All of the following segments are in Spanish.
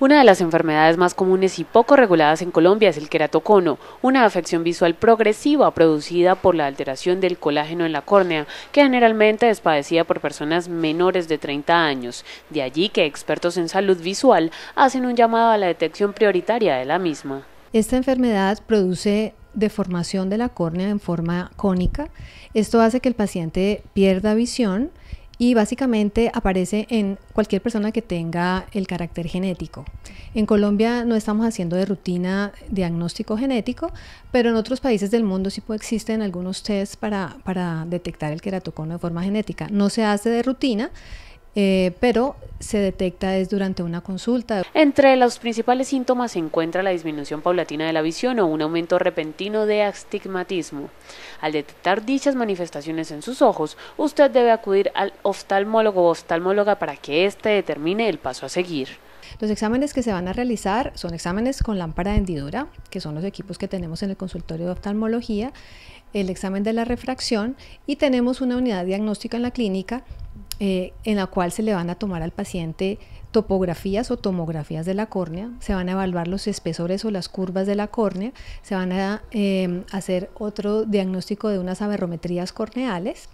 Una de las enfermedades más comunes y poco reguladas en Colombia es el queratocono, una afección visual progresiva producida por la alteración del colágeno en la córnea, que generalmente es padecida por personas menores de 30 años. De allí que expertos en salud visual hacen un llamado a la detección prioritaria de la misma. Esta enfermedad produce deformación de la córnea en forma cónica. Esto hace que el paciente pierda visión y básicamente aparece en cualquier persona que tenga el carácter genético. En Colombia no estamos haciendo de rutina diagnóstico genético, pero en otros países del mundo sí existen algunos tests para, para detectar el queratocono de forma genética. No se hace de rutina, eh, pero se detecta es durante una consulta. Entre los principales síntomas se encuentra la disminución paulatina de la visión o un aumento repentino de astigmatismo. Al detectar dichas manifestaciones en sus ojos, usted debe acudir al oftalmólogo o oftalmóloga para que éste determine el paso a seguir. Los exámenes que se van a realizar son exámenes con lámpara de hendidura, que son los equipos que tenemos en el consultorio de oftalmología, el examen de la refracción y tenemos una unidad diagnóstica en la clínica eh, en la cual se le van a tomar al paciente topografías o tomografías de la córnea, se van a evaluar los espesores o las curvas de la córnea, se van a em, hacer otro diagnóstico de unas aberrometrías corneales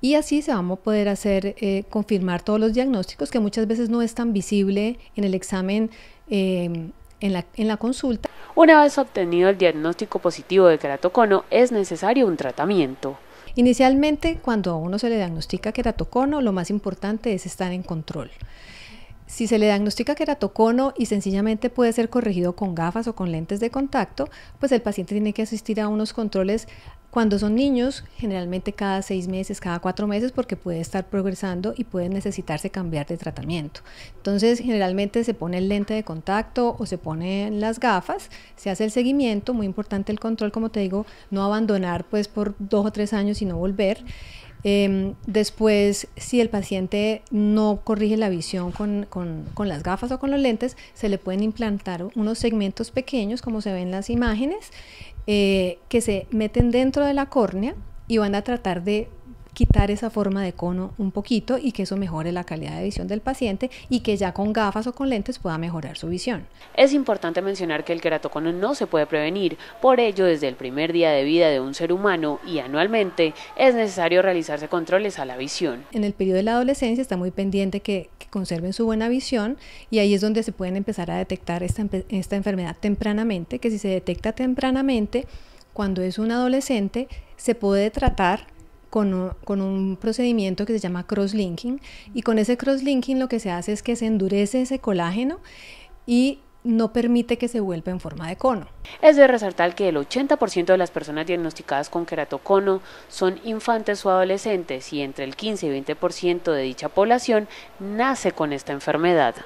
y así se vamos a poder hacer, eh, confirmar todos los diagnósticos que muchas veces no es tan visible en el examen. Em, en la, en la consulta. Una vez obtenido el diagnóstico positivo de queratocono, es necesario un tratamiento. Inicialmente, cuando a uno se le diagnostica queratocono, lo más importante es estar en control. Si se le diagnostica queratocono y sencillamente puede ser corregido con gafas o con lentes de contacto, pues el paciente tiene que asistir a unos controles cuando son niños, generalmente cada seis meses, cada cuatro meses, porque puede estar progresando y puede necesitarse cambiar de tratamiento. Entonces, generalmente se pone el lente de contacto o se ponen las gafas, se hace el seguimiento, muy importante el control, como te digo, no abandonar pues por dos o tres años y no volver. Em, después, si el paciente no corrige la visión con, las gafas o con los lentes, se le pueden implantar unos segmentos pequeños, como se ven en las imágenes, eh, que se meten dentro de la córnea y van a tratar de quitar esa forma de cono un poquito y que eso mejore la calidad de visión del paciente y que ya con gafas o con lentes pueda mejorar su visión. Es importante mencionar que el queratocono no se puede prevenir, por ello desde el primer día de vida de un ser humano y anualmente es necesario realizarse controles a la visión. En el periodo de la adolescencia está muy pendiente que, conserven su buena visión y ahí es donde se pueden empezar a detectar esta enfermedad tempranamente, que si se detecta tempranamente, cuando es un adolescente, se puede tratar con, un procedimiento que se llama crosslinking y con ese crosslinking lo que se hace es que se endurece ese colágeno y no permite que se vuelva en forma de cono. Es de resaltar que el 80% de las personas diagnosticadas con queratocono son infantes o adolescentes y entre el 15 y 20% de dicha población nace con esta enfermedad.